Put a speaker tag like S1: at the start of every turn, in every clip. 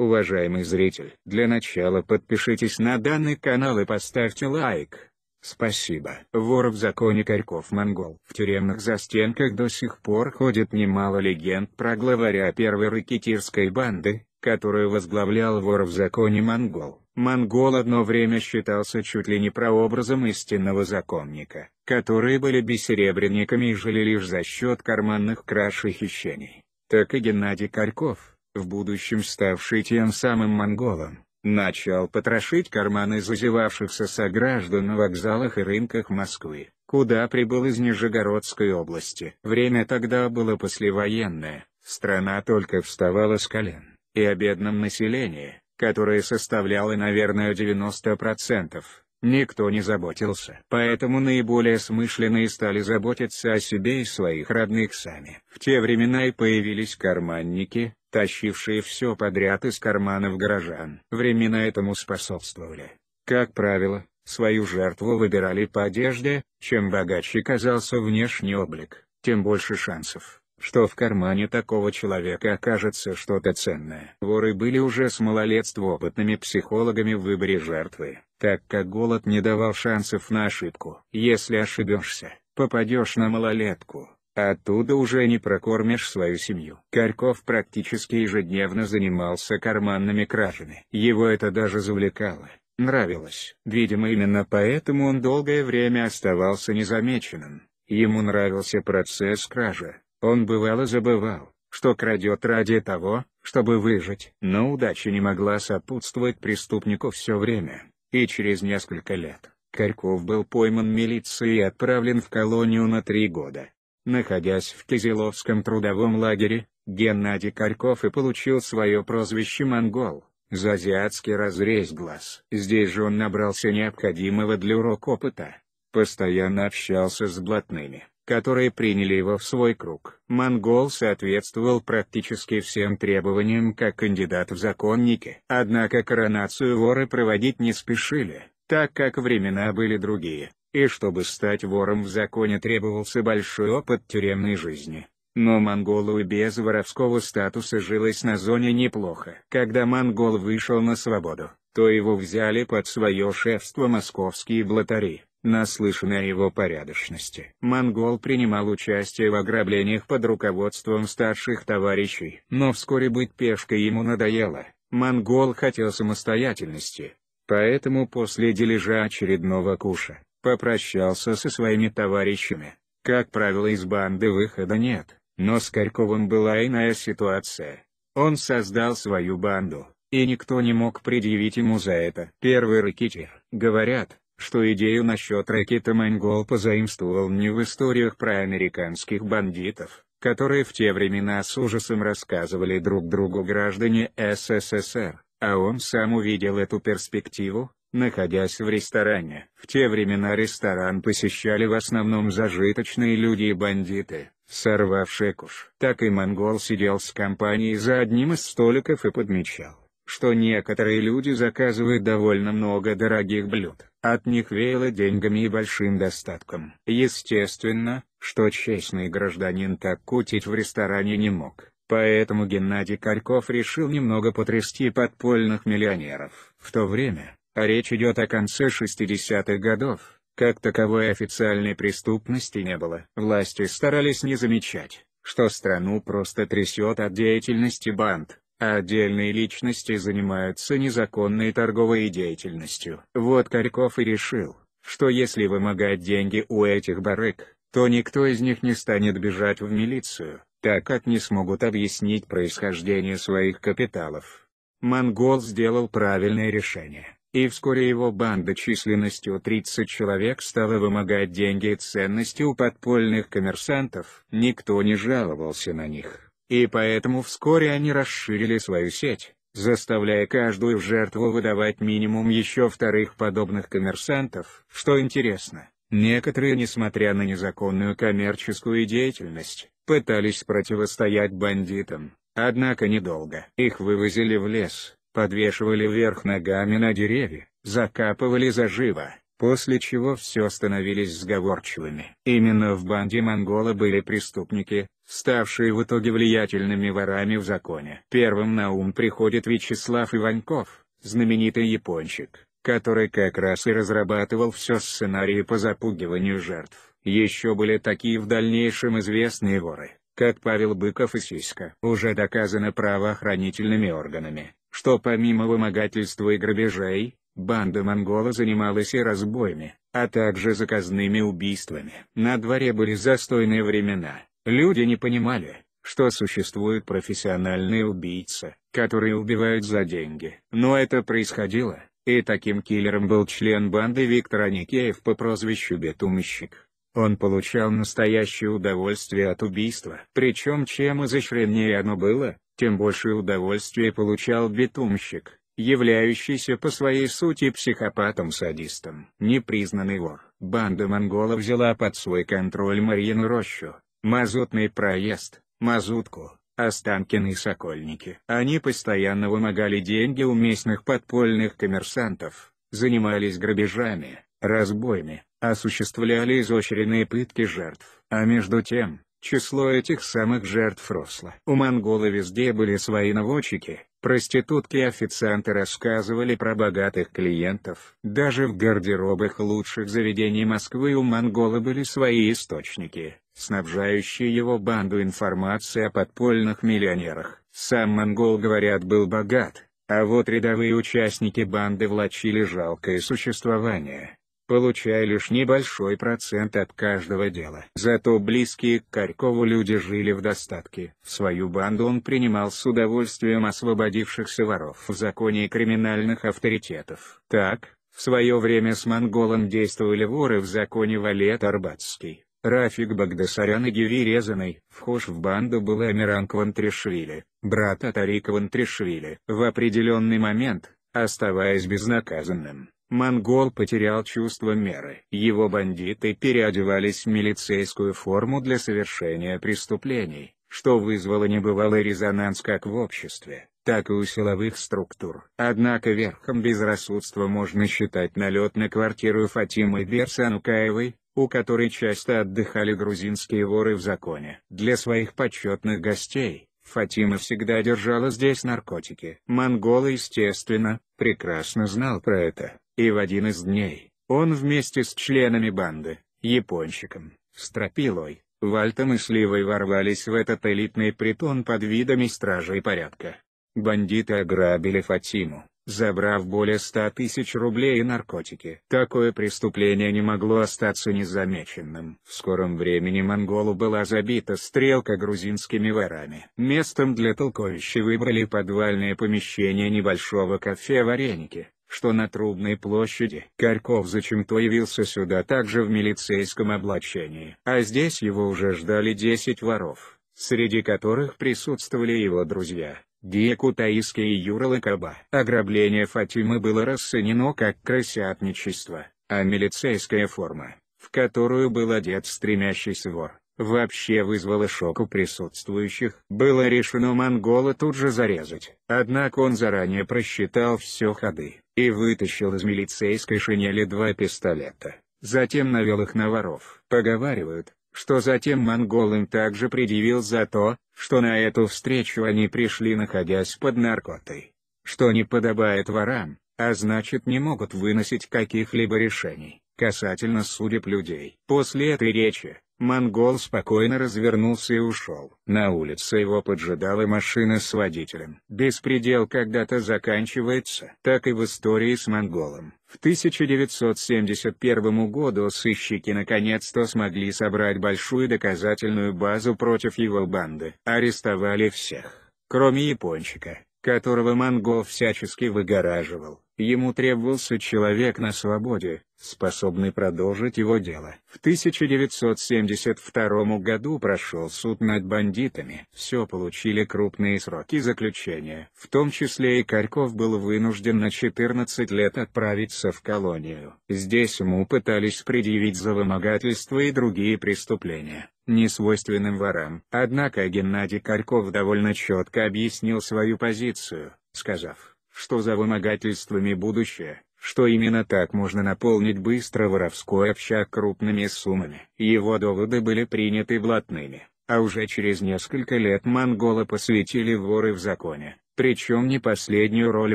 S1: Уважаемый зритель, для начала подпишитесь на данный канал и поставьте лайк. Спасибо. Вор в законе Корьков-Монгол. В тюремных застенках до сих пор ходит немало легенд про главаря первой рэкетирской банды, которую возглавлял вор в законе Монгол. Монгол одно время считался чуть ли не прообразом истинного законника, которые были бессеребренниками и жили лишь за счет карманных краж и хищений. Так и Геннадий Корьков, в будущем ставший тем самым монголом, начал потрошить карманы зазевавшихся сограждан на вокзалах и рынках Москвы, куда прибыл из Нижегородской области. Время тогда было послевоенное, страна только вставала с колен, и о бедном населении, которое составляло, наверное, 90%, никто не заботился. Поэтому наиболее смышленные стали заботиться о себе и своих родных сами. В те времена и появились карманники, тащившие все подряд из карманов горожан. Времена этому способствовали. Как правило, свою жертву выбирали по одежде, чем богаче казался внешний облик, тем больше шансов, что в кармане такого человека окажется что-то ценное. Воры были уже с малолетства опытными психологами в выборе жертвы, так как голод не давал шансов на ошибку. Если ошибешься, попадешь на малолетку оттуда уже не прокормишь свою семью. Карьков практически ежедневно занимался карманными кражами. Его это даже завлекало, нравилось. Видимо именно поэтому он долгое время оставался незамеченным. Ему нравился процесс кражи. Он бывало забывал, что крадет ради того, чтобы выжить. Но удача не могла сопутствовать преступнику все время, и через несколько лет. Карьков был пойман милицией и отправлен в колонию на три года. Находясь в Кизиловском трудовом лагере, Геннадий Корьков и получил свое прозвище «Монгол» за азиатский разрез глаз. Здесь же он набрался необходимого для урока опыта. Постоянно общался с блатными, которые приняли его в свой круг. Монгол соответствовал практически всем требованиям как кандидат в законники. Однако коронацию воры проводить не спешили, так как времена были другие и чтобы стать вором в законе требовался большой опыт тюремной жизни. Но монголу и без воровского статуса жилось на зоне неплохо. Когда монгол вышел на свободу, то его взяли под свое шефство московские блатари, наслышанные о его порядочности. Монгол принимал участие в ограблениях под руководством старших товарищей. Но вскоре быть пешкой ему надоело, монгол хотел самостоятельности. Поэтому после дележа очередного куша, попрощался со своими товарищами. Как правило из банды выхода нет, но с Корьковым была иная ситуация. Он создал свою банду, и никто не мог предъявить ему за это. Первый рэкетир. Говорят, что идею насчет ракета Монгол позаимствовал не в историях про американских бандитов, которые в те времена с ужасом рассказывали друг другу граждане СССР, а он сам увидел эту перспективу, Находясь в ресторане, в те времена ресторан посещали в основном зажиточные люди и бандиты, сорвавшие куш. Так и монгол сидел с компанией за одним из столиков и подмечал, что некоторые люди заказывают довольно много дорогих блюд. От них веяло деньгами и большим достатком. Естественно, что честный гражданин так кутить в ресторане не мог. Поэтому Геннадий Корьков решил немного потрясти подпольных миллионеров. В то время, а речь идет о конце 60-х годов, как таковой официальной преступности не было. Власти старались не замечать, что страну просто трясет от деятельности банд, а отдельные личности занимаются незаконной торговой деятельностью. Вот Корьков и решил, что если вымогать деньги у этих барыг, то никто из них не станет бежать в милицию, так как не смогут объяснить происхождение своих капиталов. Монгол сделал правильное решение и вскоре его банда численностью 30 человек стала вымогать деньги и ценности у подпольных коммерсантов. Никто не жаловался на них, и поэтому вскоре они расширили свою сеть, заставляя каждую в жертву выдавать минимум еще вторых подобных коммерсантов. Что интересно, некоторые, несмотря на незаконную коммерческую деятельность, пытались противостоять бандитам, однако недолго. Их вывозили в лес, подвешивали вверх ногами на деревья, закапывали заживо, после чего все становились сговорчивыми. Именно в банде Монгола были преступники, ставшие в итоге влиятельными ворами в законе. Первым на ум приходит Вячеслав Иваньков, знаменитый япончик, который как раз и разрабатывал все сценарии по запугиванию жертв. Еще были такие в дальнейшем известные воры, как Павел Быков и Сиська. Уже доказано правоохранительными органами, что помимо вымогательства и грабежей, банда Монгола занималась и разбоями, а также заказными убийствами. На дворе были застойные времена, люди не понимали, что существуют профессиональные убийцы, которые убивают за деньги. Но это происходило, и таким киллером был член банды Виктор Аникеев по прозвищу Бетумщик. Он получал настоящее удовольствие от убийства. Причем чем изощреннее оно было, тем больше удовольствия получал битумщик, являющийся по своей сути психопатом-садистом. Непризнанный вор. Банда монголов взяла под свой контроль Марьину рощу, Мазутный проезд, Мазутку, останкины и Сокольники. Они постоянно вымогали деньги у местных подпольных коммерсантов, занимались грабежами, разбоями, осуществляли изощренные пытки жертв. А между тем, Число этих самых жертв росло. У монголы везде были свои наводчики, проститутки и официанты рассказывали про богатых клиентов. Даже в гардеробах лучших заведений Москвы у монгола были свои источники, снабжающие его банду информацией о подпольных миллионерах. Сам монгол, говорят, был богат, а вот рядовые участники банды влачили жалкое существование получая лишь небольшой процент от каждого дела. Зато близкие к Карькову люди жили в достатке. В свою банду он принимал с удовольствием освободившихся воров в законе и криминальных авторитетов. Так, в свое время с монголом действовали воры в законе Валет Арбатский. Рафик Багдасарян и Гиви Резаный, вхож в банду был Амиран Квантришвили, брат Атари Квантришвили. В определенный момент, оставаясь безнаказанным, Монгол потерял чувство меры. Его бандиты переодевались в милицейскую форму для совершения преступлений, что вызвало небывалый резонанс как в обществе, так и у силовых структур. Однако верхом безрассудства можно считать налет на квартиру Фатимы Берсанукаевой, у которой часто отдыхали грузинские воры в законе. Для своих почетных гостей, Фатима всегда держала здесь наркотики. Монгол, естественно, прекрасно знал про это. И в один из дней, он вместе с членами банды, Япончиком, Стропилой, Вальтом и Сливой ворвались в этот элитный притон под видами стражей порядка. Бандиты ограбили Фатиму, забрав более ста тысяч рублей и наркотики. Такое преступление не могло остаться незамеченным. В скором времени Монголу была забита стрелка грузинскими ворами. Местом для толковища выбрали подвальное помещение небольшого кафе «Вареники», что на Трубной площади Карьков зачем-то явился сюда также в милицейском облачении. А здесь его уже ждали 10 воров, среди которых присутствовали его друзья. Диеку Таиски и Юра Лакаба. Ограбление Фатимы было расценено как крысятничество, а милицейская форма, в которую был одет стремящийся вор, вообще вызвало шок у присутствующих. Было решено Монгола тут же зарезать. Однако он заранее просчитал все ходы и вытащил из милицейской шинели два пистолета, затем навел их на воров. Поговаривают, что затем монгол им также предъявил за то, что на эту встречу они пришли находясь под наркотой, что не подобает ворам, а значит не могут выносить каких-либо решений, касательно судеб людей. После этой речи, Монгол спокойно развернулся и ушел. На улице его поджидала машина с водителем. Беспредел когда-то заканчивается. Так и в истории с монголом. В 1971 году сыщики наконец-то смогли собрать большую доказательную базу против его банды. Арестовали всех, кроме япончика, которого монгол всячески выгораживал. Ему требовался человек на свободе, способный продолжить его дело. В 1972 году прошел суд над бандитами. Все получили крупные сроки заключения. В том числе и Корьков был вынужден на 14 лет отправиться в колонию. Здесь ему пытались предъявить за вымогательство и другие преступления несвойственным ворам. Однако Геннадий Корьков довольно четко объяснил свою позицию, сказав что за вымогательствами будущее, что именно так можно наполнить быстро воровской общак крупными суммами. Его доводы были приняты блатными, а уже через несколько лет монголы посвятили воры в законе, причем не последнюю роль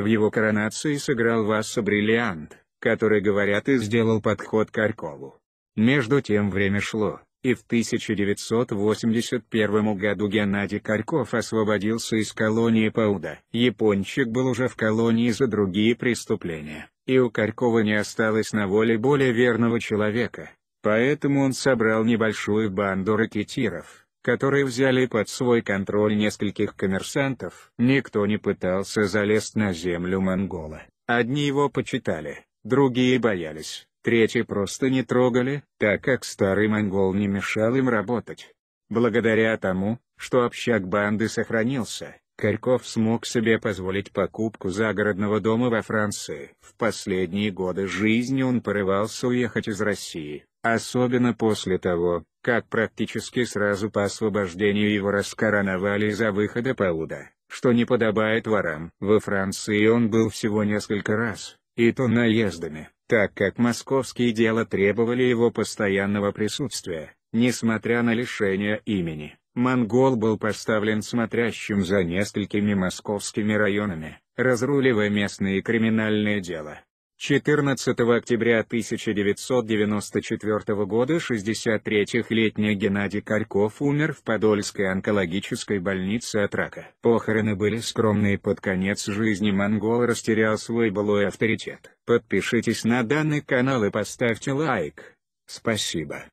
S1: в его коронации сыграл Васа Бриллиант, который, говорят, и сделал подход к Аркову. Между тем время шло, и в 1981 году Геннадий Карьков освободился из колонии Пауда. Япончик был уже в колонии за другие преступления, и у Карькова не осталось на воле более верного человека, поэтому он собрал небольшую банду ракетиров которые взяли под свой контроль нескольких коммерсантов. Никто не пытался залезть на землю Монгола, одни его почитали, другие боялись. Третьи просто не трогали, так как старый монгол не мешал им работать. Благодаря тому, что общак банды сохранился, Корьков смог себе позволить покупку загородного дома во Франции. В последние годы жизни он порывался уехать из России, особенно после того, как практически сразу по освобождению его раскороновали из-за выхода Пауда, что не подобает ворам. Во Франции он был всего несколько раз, и то наездами так как московские дела требовали его постоянного присутствия, несмотря на лишение имени. Монгол был поставлен смотрящим за несколькими московскими районами, разруливая местные криминальные дела. 14 октября 1994 года 63-летний Геннадий Корьков умер в Подольской онкологической больнице от рака. Похороны были скромные под конец жизни монгол растерял свой былой авторитет. Подпишитесь на данный канал и поставьте лайк. Спасибо.